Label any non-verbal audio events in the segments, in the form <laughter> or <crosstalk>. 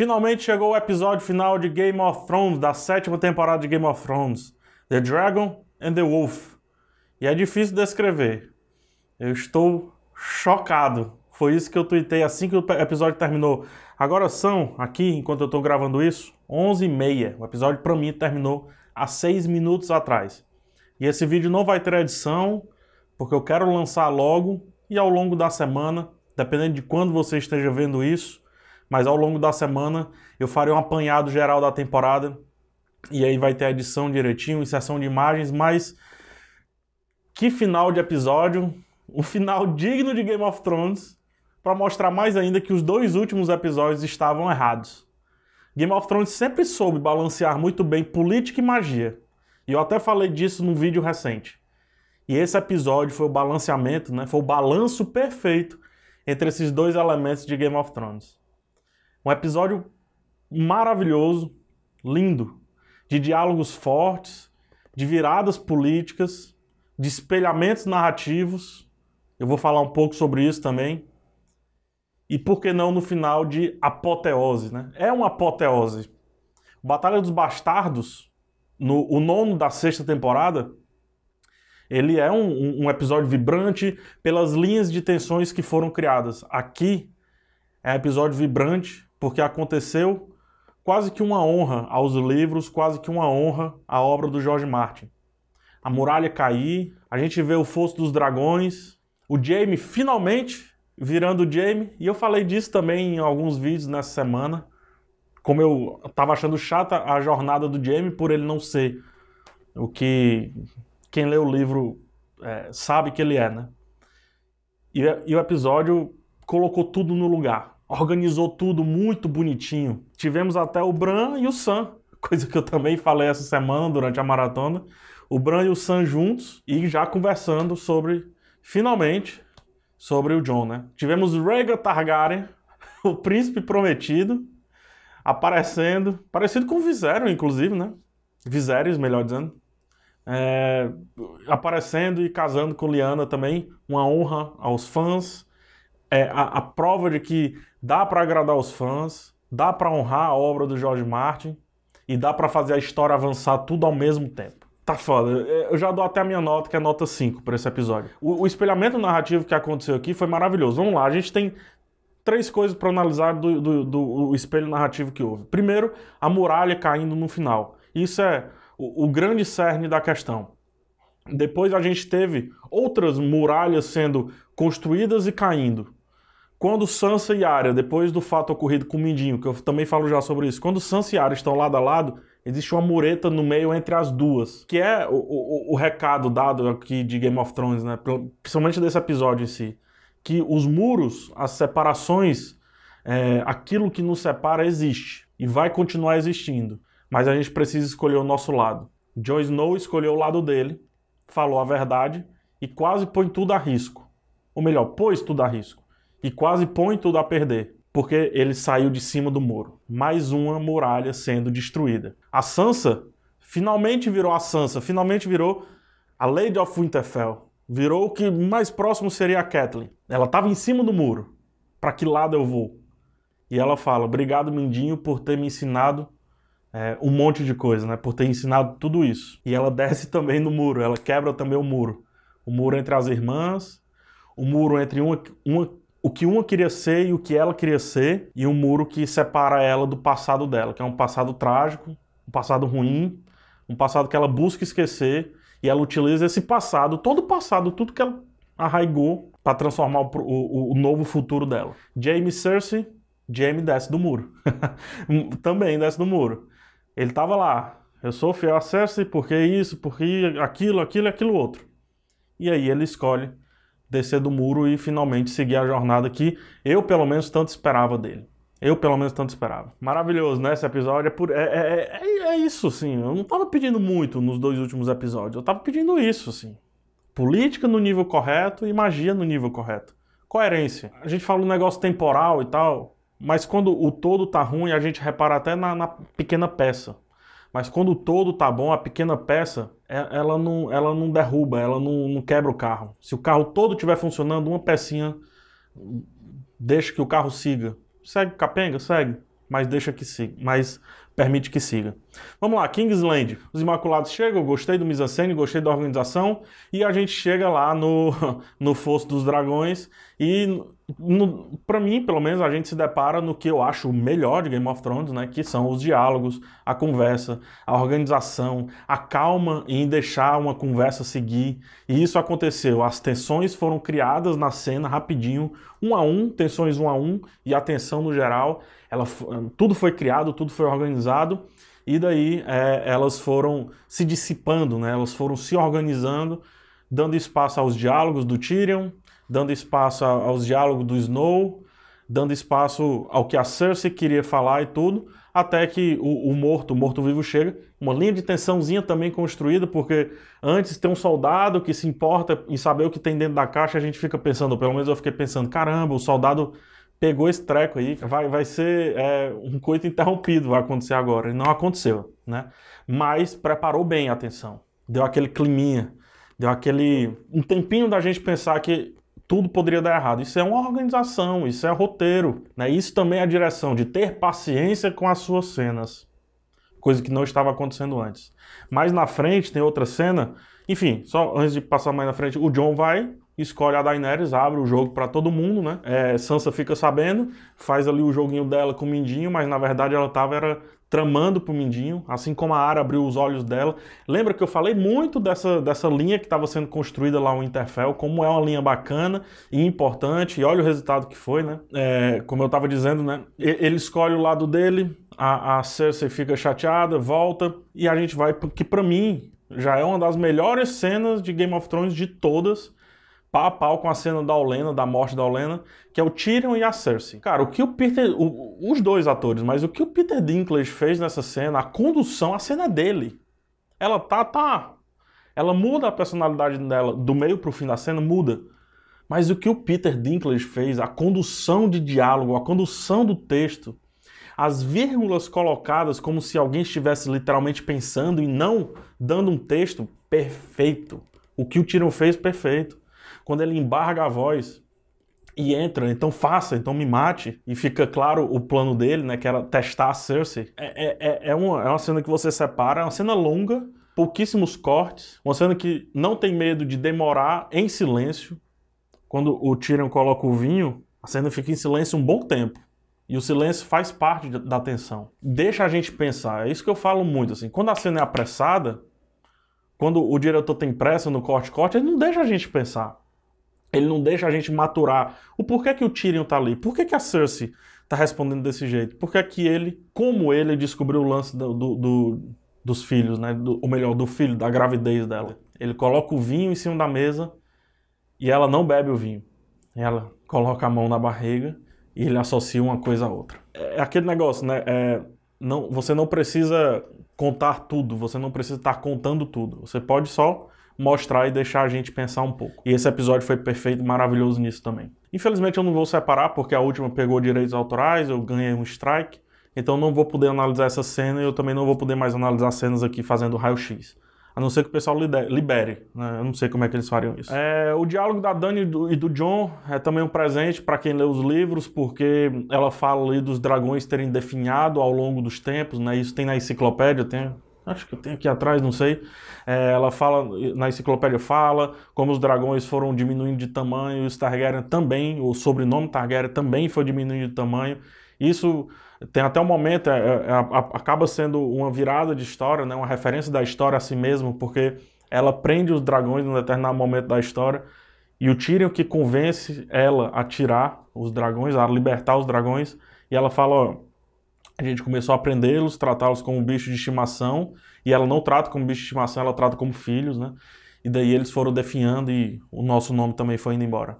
Finalmente chegou o episódio final de Game of Thrones, da sétima temporada de Game of Thrones, The Dragon and the Wolf. E é difícil descrever. Eu estou chocado. Foi isso que eu tuitei assim que o episódio terminou. Agora são, aqui, enquanto eu estou gravando isso, 11h30. O episódio, para mim, terminou há 6 minutos atrás. E esse vídeo não vai ter edição, porque eu quero lançar logo e ao longo da semana, dependendo de quando você esteja vendo isso, mas ao longo da semana eu farei um apanhado geral da temporada e aí vai ter a edição direitinho, inserção de imagens, mas que final de episódio, um final <laughs> digno de Game of Thrones, para mostrar mais ainda que os dois últimos episódios estavam errados. Game of Thrones sempre soube balancear muito bem política e magia. E eu até falei disso num vídeo recente. E esse episódio foi o balanceamento, né? Foi o balanço perfeito entre esses dois elementos de Game of Thrones. Um episódio maravilhoso, lindo, de diálogos fortes, de viradas políticas, de espelhamentos narrativos. Eu vou falar um pouco sobre isso também. E por que não no final de apoteose, né? É uma apoteose. Batalha dos Bastardos, no, o nono da sexta temporada, ele é um, um, episódio vibrante pelas linhas de tensões que foram criadas. Aqui é um episódio vibrante porque aconteceu quase que uma honra aos livros, quase que uma honra à obra do George Martin. A muralha cair, a gente vê o fosso dos dragões, o Jamie finalmente virando o Jamie, e eu falei disso também em alguns vídeos nessa semana, como eu estava achando chata a jornada do Jamie por ele não ser o que quem lê o livro é, sabe que ele é, né? E, e o episódio colocou tudo no lugar organizou tudo muito bonitinho. Tivemos até o Bran e o Sam, <laughs> coisa que eu também falei essa semana durante a maratona. O Bran e o Sam juntos e já conversando sobre, finalmente, sobre o John, né? Tivemos Rhaegar Targaryen, <laughs> o príncipe prometido, aparecendo, parecido com o Viserion, inclusive, né? Viserys, melhor dizendo. É, aparecendo e casando com Liana também, uma honra aos fãs é, a, a prova de que dá para agradar os fãs, dá para honrar a obra do George Martin e dá para fazer a história avançar tudo ao mesmo tempo. Tá foda. Eu já dou até a minha nota, que é nota 5 para esse episódio. O, o, espelhamento narrativo que aconteceu aqui foi maravilhoso. Vamos lá, a gente tem três coisas para analisar do, do, do espelho narrativo que houve. Primeiro, a muralha caindo no final. Isso é o, o grande cerne da questão. Depois a gente teve outras muralhas sendo construídas e caindo. Quando Sansa e Arya, depois do fato ocorrido com o Mindinho, que eu também falo já sobre isso, quando Sansa e Arya estão lado a lado, existe uma mureta no meio entre as duas, que é o, o, o recado dado aqui de Game of Thrones, né? Principalmente desse episódio em si, que os muros, as separações, é, aquilo que nos separa existe e vai continuar existindo, mas a gente precisa escolher o nosso lado. Jon Snow escolheu o lado dele, falou a verdade e quase põe tudo a risco. Ou melhor, pôs tudo a risco e quase põe tudo a perder, porque ele saiu de cima do muro. Mais uma muralha sendo destruída. A Sansa finalmente virou a Sansa, finalmente virou a Lady of Winterfell. Virou o que mais próximo seria a Catelyn. Ela estava em cima do muro. Para que lado eu vou? E ela fala: Obrigado, Mindinho, por ter me ensinado é, um monte de coisa, né? Por ter ensinado tudo isso. E ela desce também no muro, ela quebra também o muro. O muro entre as irmãs, o muro entre uma, uma o que uma queria ser e o que ela queria ser, e um muro que separa ela do passado dela, que é um passado trágico, um passado ruim, um passado que ela busca esquecer, e ela utiliza esse passado, todo o passado, tudo que ela arraigou, para transformar o, o, o, novo futuro dela. Jamie Cersei, Jamie desce do muro. <laughs> Também desce do muro. Ele estava lá, eu sou fiel a Cersei porque isso, porque aquilo, aquilo e aquilo outro. E aí ele escolhe descer do muro e finalmente seguir a jornada que eu, pelo menos, tanto esperava dele. Eu, pelo menos, tanto esperava. Maravilhoso, né? Esse episódio é, por... é, é, é, é isso, sim Eu não tava pedindo muito nos dois últimos episódios. Eu tava pedindo isso, assim. Política no nível correto e magia no nível correto. Coerência. A gente fala um negócio temporal e tal, mas quando o todo tá ruim, a gente repara até na, na pequena peça. Mas quando o todo tá bom, a pequena peça, é, ela não, ela não derruba, ela não, não quebra o carro. Se o carro todo estiver funcionando, uma pecinha deixa que o carro siga. Segue capenga, segue, mas deixa que siga, mas permite que siga. Vamos lá, Kingsland. Os Imaculados chegam, gostei do Misancene, gostei da organização, e a gente chega lá no, <laughs> no Fosso dos Dragões, e para mim, pelo menos, a gente se depara no que eu acho melhor de Game of Thrones, né? Que são os diálogos, a conversa, a organização, a calma em deixar uma conversa seguir. E isso aconteceu. As tensões foram criadas na cena rapidinho, um a um, tensões um a um, e a tensão no geral. Ela, tudo foi criado, tudo foi organizado e daí é, elas foram se dissipando, né? elas foram se organizando, dando espaço aos diálogos do Tyrion, dando espaço aos diálogos do Snow, dando espaço ao que a Cersei queria falar e tudo, até que o, o morto, o morto-vivo chega, uma linha de tensãozinha também construída, porque antes tem um soldado que se importa em saber o que tem dentro da caixa, a gente fica pensando, pelo menos eu fiquei pensando, caramba, o soldado pegou esse treco aí, vai, vai ser é, um coito interrompido, vai acontecer agora. E não aconteceu, né? Mas preparou bem a atenção, deu aquele climinha, deu aquele... um tempinho da gente pensar que tudo poderia dar errado. Isso é uma organização, isso é roteiro, né? Isso também é a direção, de ter paciência com as suas cenas. Coisa que não estava acontecendo antes. Mais na frente tem outra cena... Enfim, só antes de passar mais na frente, o John vai escolhe a Daenerys, abre o jogo para todo mundo, né? É, Sansa fica sabendo, faz ali o joguinho dela com o Mindinho, mas na verdade ela tava era tramando pro Mindinho, assim como a Ara abriu os olhos dela. Lembra que eu falei muito dessa, dessa linha que estava sendo construída lá no Interfell, como é uma linha bacana e importante, e olha o resultado que foi, né? É, como eu estava dizendo, né? Ele escolhe o lado dele, a, a Cersei fica chateada, volta, e a gente vai, porque para mim já é uma das melhores cenas de Game of Thrones de todas, pau a pau com a cena da Olena, da morte da Olena, que é o Tyrion e a Cersei. Cara, o que o Peter. O, os dois atores, mas o que o Peter Dinklage fez nessa cena, a condução, a cena dele. Ela tá, tá. Ela muda a personalidade dela do meio pro fim da cena, muda. Mas o que o Peter Dinklage fez, a condução de diálogo, a condução do texto, as vírgulas colocadas como se alguém estivesse literalmente pensando e não dando um texto, perfeito. O que o Tyrion fez, perfeito quando ele embarga a voz e entra, então faça, então me mate, e fica claro o plano dele, né, que era testar a Cersei. É, é, é, é, uma, é uma cena que você separa, é uma cena longa, pouquíssimos cortes, uma cena que não tem medo de demorar em silêncio. Quando o Tyrion coloca o vinho, a cena fica em silêncio um bom tempo. E o silêncio faz parte da tensão. Deixa a gente pensar. É isso que eu falo muito, assim. Quando a cena é apressada, quando o diretor tem pressa no corte-corte, ele não deixa a gente pensar. Ele não deixa a gente maturar o porquê que o Tyrion tá ali, por que, que a Cersei tá respondendo desse jeito, por que, que ele, como ele descobriu o lance do, do, do dos filhos, né? Do, ou melhor, do filho, da gravidez dela. Ele coloca o vinho em cima da mesa e ela não bebe o vinho. Ela coloca a mão na barriga e ele associa uma coisa a outra. É, é aquele negócio, né? É, não, você não precisa contar tudo, você não precisa estar contando tudo. Você pode só mostrar e deixar a gente pensar um pouco. E esse episódio foi perfeito, maravilhoso nisso também. Infelizmente eu não vou separar porque a última pegou direitos autorais, eu ganhei um strike, então não vou poder analisar essa cena e eu também não vou poder mais analisar cenas aqui fazendo raio-x. A não ser que o pessoal libere, né? Eu não sei como é que eles fariam isso. É, o diálogo da Dani e do, e do John é também um presente para quem lê os livros, porque ela fala ali dos dragões terem definhado ao longo dos tempos, né? Isso tem na enciclopédia, tem acho que tem tenho aqui atrás, não sei. É, ela fala, na enciclopédia fala como os dragões foram diminuindo de tamanho, os Targaryen também, o sobrenome Targaryen também foi diminuindo de tamanho. Isso tem até um momento, é, é, é acaba sendo uma virada de história, né, uma referência da história a si mesmo, porque ela prende os dragões num determinado momento da história. E o Tyrion que convence ela a tirar os dragões, a libertar os dragões, e ela fala, ó, a gente começou a aprendê-los, tratá-los como bicho de estimação, e ela não trata como bicho de estimação, ela trata como filhos, né? E daí eles foram definhando e o nosso nome também foi indo embora.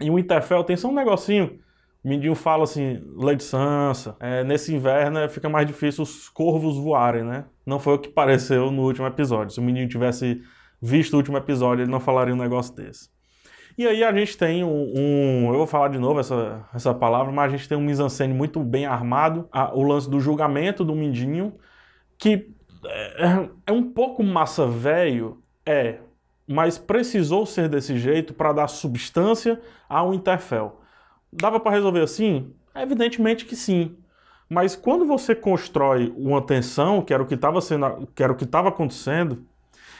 E o Interfell tem só um negocinho. O Mindinho fala assim, Lady Sansa, é, nesse inverno é, fica mais difícil os corvos voarem, né? Não foi o que pareceu no último episódio. Se o Mindinho tivesse visto o último episódio, ele não falaria um negócio desse. E aí a gente tem um, um, eu vou falar de novo essa, essa palavra, mas a gente tem um mise-en-scène muito bem armado, a, o lance do julgamento do Mindinho, que é, é um pouco massa velho, é, mas precisou ser desse jeito para dar substância ao Interfell. Dava para resolver assim? Evidentemente que sim. Mas quando você constrói uma tensão, que era o que estava sendo, que era o que estava acontecendo,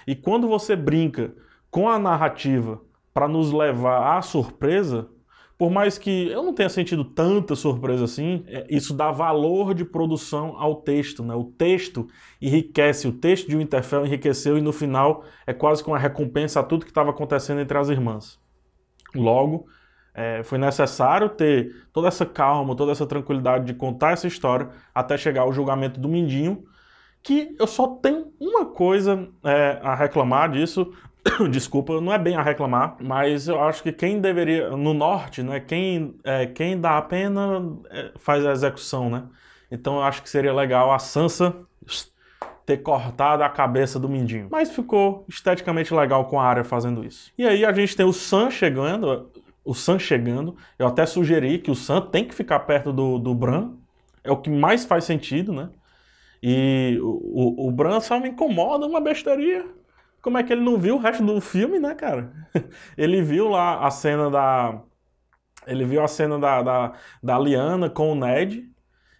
e quando você brinca com a narrativa para nos levar à surpresa, por mais que eu não tenha sentido tanta surpresa assim, é, isso dá valor de produção ao texto, né? O texto enriquece, o texto de Winterfell enriqueceu e no final é quase que uma recompensa a tudo que estava acontecendo entre as irmãs. Logo, é, foi necessário ter toda essa calma, toda essa tranquilidade de contar essa história até chegar ao julgamento do Mindinho, que eu só tenho uma coisa é, a reclamar disso, <coughs> desculpa, não é bem a reclamar, mas eu acho que quem deveria, no norte, né, quem, é, quem dá a pena é, faz a execução, né? Então eu acho que seria legal a Sansa ter cortado a cabeça do Mindinho. Mas ficou esteticamente legal com a área fazendo isso. E aí a gente tem o Sam chegando, o Sam chegando. Eu até sugeri que o Sam tem que ficar perto do, do Bran. É o que mais faz sentido, né? E o, o, o Bran só me incomoda uma besteira como é que ele não viu o resto do filme, né, cara? <laughs> Ele viu lá a cena da. Ele viu a cena da, da, da Liana com o Ned.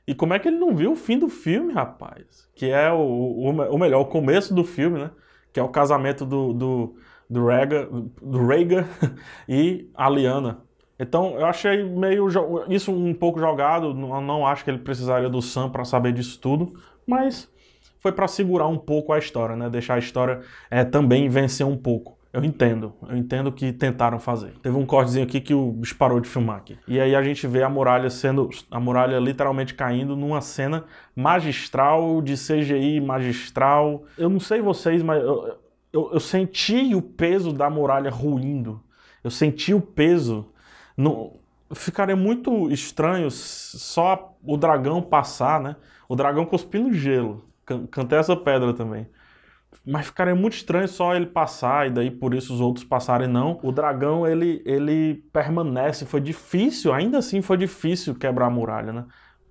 E como é que ele não viu o fim do filme, rapaz? Que é o, o, o melhor, o começo do filme, né? Que é o casamento do, do, do, Rega, do Rega <laughs> e a Liana. Então, eu achei meio isso um pouco jogado. Não, não acho que ele precisaria do Sam para saber disso tudo. Mas foi para segurar um pouco a história, né? Deixar a história é, também vencer um pouco. Eu entendo, eu entendo que tentaram fazer. Teve um cortezinho aqui que o bicho parou de filmar aqui. E aí a gente vê a muralha sendo. a muralha literalmente caindo numa cena magistral de CGI magistral. Eu não sei vocês, mas eu, eu, eu senti o peso da muralha ruindo. Eu senti o peso. No, ficaria muito estranho só o dragão passar, né? O dragão cuspindo gelo cantei essa pedra também. Mas ficaria é muito estranho só ele passar e daí por isso os outros passarem não. O dragão ele ele permanece, foi difícil, ainda assim foi difícil quebrar a muralha, né?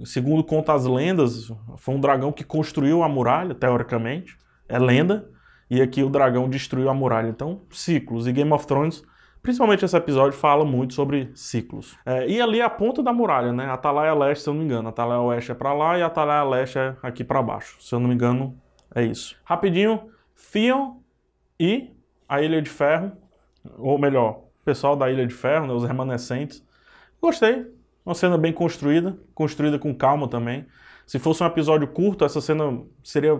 Segundo conta as lendas, foi um dragão que construiu a muralha, teoricamente, é lenda, e aqui o dragão destruiu a muralha. Então, ciclos. E Game of Thrones Principalmente esse episódio fala muito sobre ciclos. É, e ali é a ponta da muralha, né? Atalaia Leste, se eu não me engano. Atalaia Oeste é para lá e Atalaia Leste é aqui para baixo. Se eu não me engano, é isso. Rapidinho, Theon e a Ilha de Ferro, ou melhor, o pessoal da Ilha de Ferro, né, os remanescentes. Gostei. Uma cena bem construída, construída com calma também. Se fosse um episódio curto, essa cena seria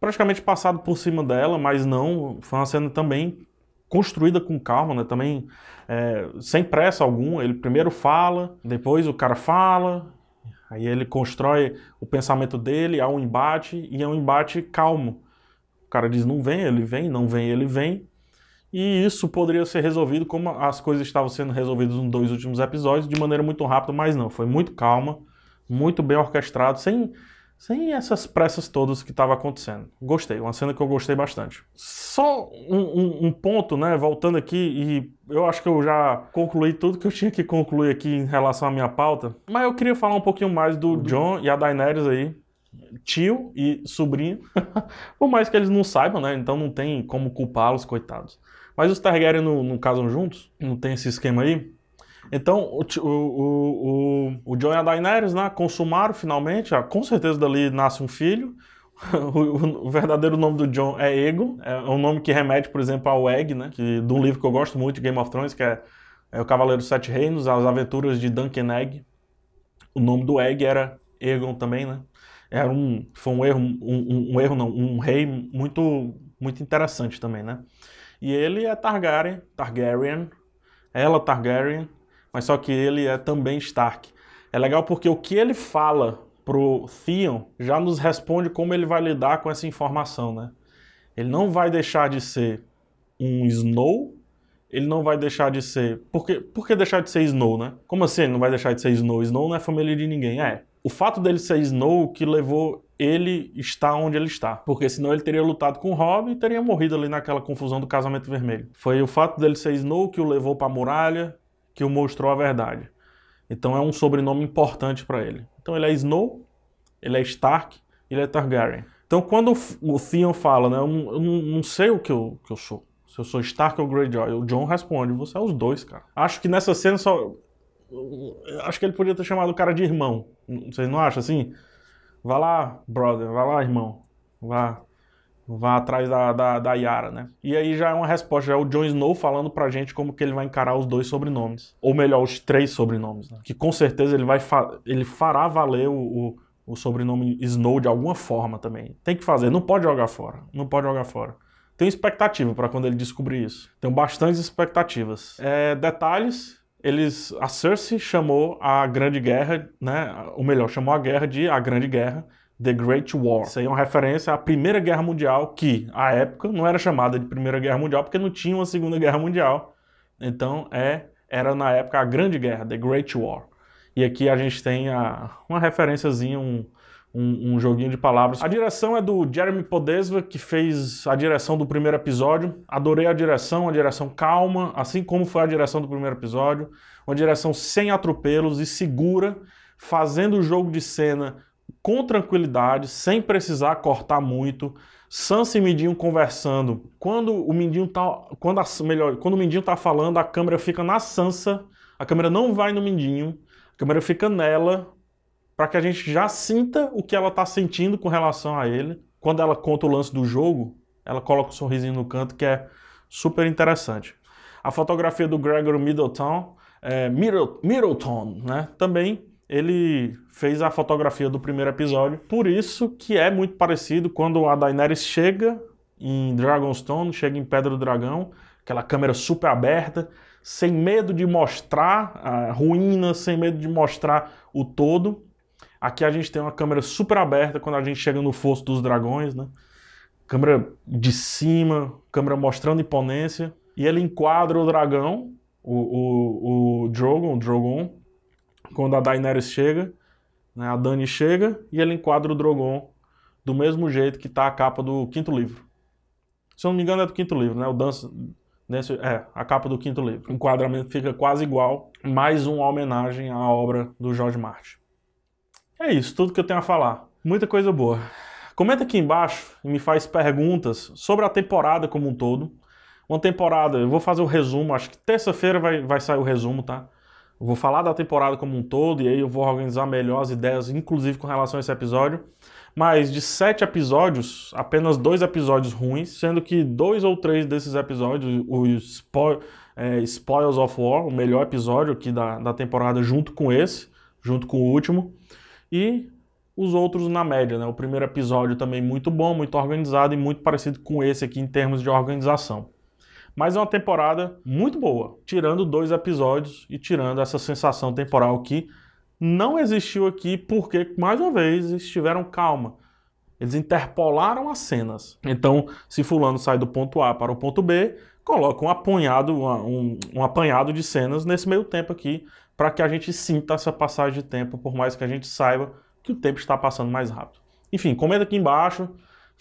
praticamente passado por cima dela, mas não, foi uma cena também construída com calma, né? Também é, sem pressa alguma. Ele primeiro fala, depois o cara fala, aí ele constrói o pensamento dele, há um embate e é um embate calmo. O cara diz não vem, ele vem, não vem, ele vem. E isso poderia ser resolvido como as coisas estavam sendo resolvidas nos dois últimos episódios, de maneira muito rápida, mas não. Foi muito calma, muito bem orquestrado, sem sem essas pressas todas que estava acontecendo. Gostei, uma cena que eu gostei bastante. Só um, um, um, ponto, né? Voltando aqui, e eu acho que eu já concluí tudo que eu tinha que concluir aqui em relação à minha pauta. Mas eu queria falar um pouquinho mais do uhum. John e a Daenerys aí. Tio e sobrinho. <laughs> Por mais que eles não saibam, né? Então não tem como culpá-los, coitados. Mas os Targaryen não, não casam juntos? Não tem esse esquema aí? Então, o, o, o, o John e a Daenerys né, consumaram finalmente, ah, com certeza dali nasce um filho. <laughs> O, o, verdadeiro nome do John é Ego, é um nome que remete, por exemplo, ao Egg, né, que, de um livro que eu gosto muito, Game of Thrones, que é, é O Cavaleiro dos Sete Reinos, As Aventuras de Duncan Egg. O nome do Egg era Egon também, né? Era um, foi um erro, um, um, um erro não, um rei muito, muito interessante também, né? E ele é Targaryen, Targaryen, ela Targaryen, mas só que ele é também Stark. É legal porque o que ele fala pro Theon já nos responde como ele vai lidar com essa informação, né? Ele não vai deixar de ser um Snow, ele não vai deixar de ser... Por que, por que deixar de ser Snow, né? Como assim ele não vai deixar de ser Snow? Snow não é família de ninguém, é. O fato dele ser Snow que levou ele está onde ele está. Porque senão ele teria lutado com Rob e teria morrido ali naquela confusão do casamento vermelho. Foi o fato dele ser Snow que o levou para a muralha, que o mostrou a verdade. Então é um sobrenome importante para ele. Então ele é Snow, ele é Stark, ele é Targaryen. Então quando o Theon fala, né, eu não, eu não sei o que eu, que eu sou, se eu sou Stark ou Greyjoy, o John responde, você é os dois, cara. Acho que nessa cena só... Acho que ele podia ter chamado o cara de irmão. Vocês não acham assim? Vá lá, brother, vá lá, irmão. Vá, Vá atrás da, da, da, Yara, né? E aí já é uma resposta, já é o Jon Snow falando pra gente como que ele vai encarar os dois sobrenomes. Ou melhor, os três sobrenomes, né? Que com certeza ele vai fa ele fará valer o, o, o, sobrenome Snow de alguma forma também. Tem que fazer, não pode jogar fora. Não pode jogar fora. Tenho expectativa para quando ele descobrir isso. Tenho bastantes expectativas. É, detalhes, eles... A Cersei chamou a Grande Guerra, né? Ou melhor, chamou a guerra de A Grande Guerra The Great War. Isso aí é uma referência à Primeira Guerra Mundial, que à época não era chamada de Primeira Guerra Mundial porque não tinha uma Segunda Guerra Mundial. Então é, era na época a Grande Guerra, The Great War. E aqui a gente tem a, uma referênciazinha, um, um, um, joguinho de palavras. A direção é do Jeremy Podesva, que fez a direção do primeiro episódio. Adorei a direção, a direção calma, assim como foi a direção do primeiro episódio. Uma direção sem atropelos e segura, fazendo o jogo de cena com tranquilidade, sem precisar cortar muito. Sans e Mindinho conversando. Quando o Mindinho tá, quando a, melhor, quando o Mindinho tá falando, a câmera fica na Sansa, a câmera não vai no Mindinho, a câmera fica nela para que a gente já sinta o que ela tá sentindo com relação a ele. Quando ela conta o lance do jogo, ela coloca um sorrisinho no canto que é super interessante. A fotografia do Gregory Middleton, é, Middleton, né? Também ele fez a fotografia do primeiro episódio. Por isso que é muito parecido quando a Daenerys chega em Dragonstone, chega em Pedra do Dragão, aquela câmera super aberta, sem medo de mostrar a ruína, sem medo de mostrar o todo. Aqui a gente tem uma câmera super aberta quando a gente chega no Fosso dos Dragões, né? Câmera de cima, câmera mostrando imponência. E ele enquadra o dragão, o, o, o Drogon, o Drogon, quando a Daenerys chega, né, a Dani chega e ele enquadra o Drogon do mesmo jeito que está a capa do quinto livro. Se eu não me engano é do quinto livro, né? O Dance, é a capa do quinto livro. O enquadramento fica quase igual, mais uma homenagem à obra do George Martin. É isso, tudo que eu tenho a falar. Muita coisa boa. Comenta aqui embaixo e me faz perguntas sobre a temporada como um todo. Uma temporada, eu vou fazer o resumo, acho que terça-feira vai, vai sair o resumo, tá? Eu vou falar da temporada como um todo e aí eu vou organizar melhor as ideias, inclusive com relação a esse episódio. Mas de sete episódios, apenas dois episódios ruins, sendo que dois ou três desses episódios, o Spo é, Spoils of War, o melhor episódio aqui da, da temporada, junto com esse, junto com o último, e os outros na média, né? O primeiro episódio também muito bom, muito organizado e muito parecido com esse aqui em termos de organização. Mas é uma temporada muito boa, tirando dois episódios e tirando essa sensação temporal que não existiu aqui porque, mais uma vez, eles tiveram calma. Eles interpolaram as cenas. Então, se fulano sai do ponto A para o ponto B, coloca um apanhado, um, um apanhado de cenas nesse meio tempo aqui para que a gente sinta essa passagem de tempo, por mais que a gente saiba que o tempo está passando mais rápido. Enfim, comenta aqui embaixo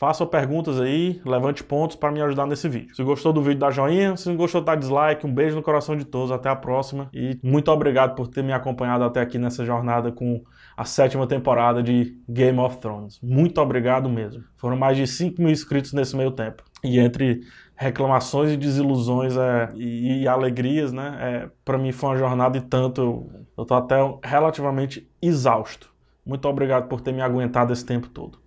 Façam perguntas aí, levante pontos para me ajudar nesse vídeo. Se gostou do vídeo, dá joinha. Se não gostou, dá dislike. Um beijo no coração de todos. Até a próxima. E muito obrigado por ter me acompanhado até aqui nessa jornada com a sétima temporada de Game of Thrones. Muito obrigado mesmo. Foram mais de 5 mil inscritos nesse meio tempo. E entre reclamações e desilusões é, e, e, alegrias, né? É, para mim foi uma jornada e tanto. Eu, eu tô até relativamente exausto. Muito obrigado por ter me aguentado esse tempo todo.